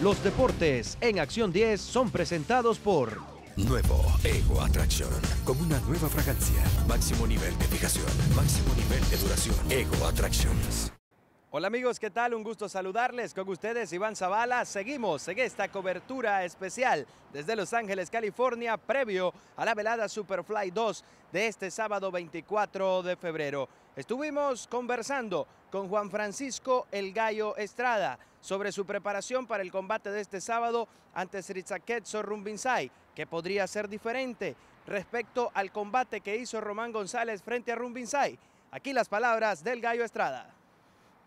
Los deportes en Acción 10 son presentados por Nuevo Ego Attraction. Con una nueva fragancia. Máximo nivel de fijación. Máximo nivel de duración. Ego Attractions. Hola amigos, ¿qué tal? Un gusto saludarles con ustedes, Iván Zavala. Seguimos en esta cobertura especial desde Los Ángeles, California, previo a la velada Superfly 2 de este sábado 24 de febrero. Estuvimos conversando con Juan Francisco El Gallo Estrada sobre su preparación para el combate de este sábado ante Sritzaketso Rumbinsay, que podría ser diferente respecto al combate que hizo Román González frente a Rumbinsai. Aquí las palabras del Gallo Estrada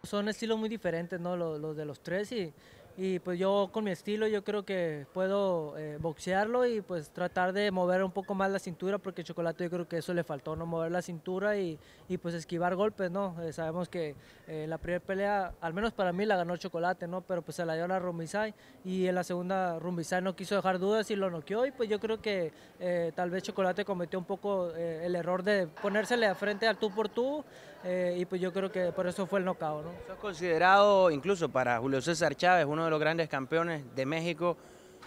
son estilos muy diferentes, ¿no? Los, los de los tres y y pues yo con mi estilo yo creo que puedo eh, boxearlo y pues tratar de mover un poco más la cintura porque Chocolate yo creo que eso le faltó, no mover la cintura y, y pues esquivar golpes, ¿no? Eh, sabemos que eh, la primera pelea, al menos para mí la ganó Chocolate, ¿no? Pero pues se la dio a la Rumbisay y en la segunda Rumbisay no quiso dejar dudas y lo noqueó y pues yo creo que tal vez Chocolate cometió un poco el error de ponérsele de frente al tú por tú y pues yo creo que por eso fue el nocao, ¿no? es considerado incluso para Julio César Chávez uno de los grandes campeones de México,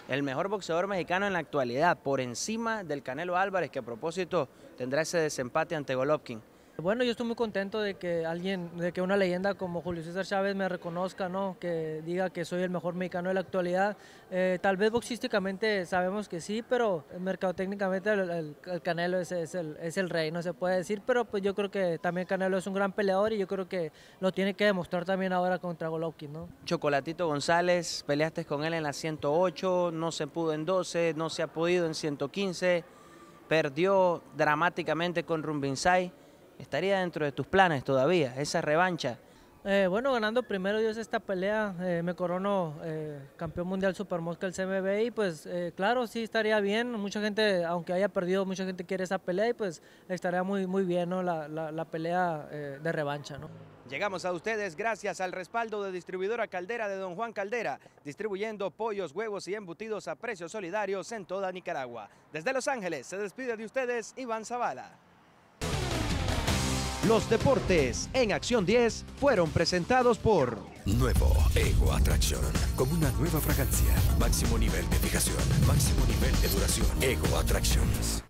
el mejor boxeador mexicano en la actualidad, por encima del Canelo Álvarez, que a propósito tendrá ese desempate ante Golovkin. Bueno, yo estoy muy contento de que alguien, de que una leyenda como Julio César Chávez me reconozca, ¿no? que diga que soy el mejor mexicano de la actualidad. Eh, tal vez boxísticamente sabemos que sí, pero mercadotécnicamente el, el, Canelo es, el, rey, no se puede decir, pero pues yo creo que también Canelo es un gran peleador y yo creo que lo tiene que demostrar también ahora contra Golovkin. ¿no? Chocolatito González, peleaste con él en la 108, no se pudo en 12, no se ha podido en 115, perdió dramáticamente con Rumbinsay ¿Estaría dentro de tus planes todavía esa revancha? Eh, bueno, ganando primero Dios esta pelea, eh, me corono eh, campeón mundial Supermosca el CMB y pues claro, sí estaría bien, mucha gente, aunque haya perdido, mucha gente quiere esa pelea y pues estaría muy, muy bien ¿no? la, pelea de revancha. ¿no? Llegamos a ustedes gracias al respaldo de distribuidora Caldera de Don Juan Caldera, distribuyendo pollos, huevos y embutidos a precios solidarios en toda Nicaragua. Desde Los Ángeles se despide de ustedes Iván Zavala. Los deportes en Acción 10 fueron presentados por Nuevo Ego Attraction. Con una nueva fragancia, máximo nivel de fijación, máximo nivel de duración. Ego Attractions.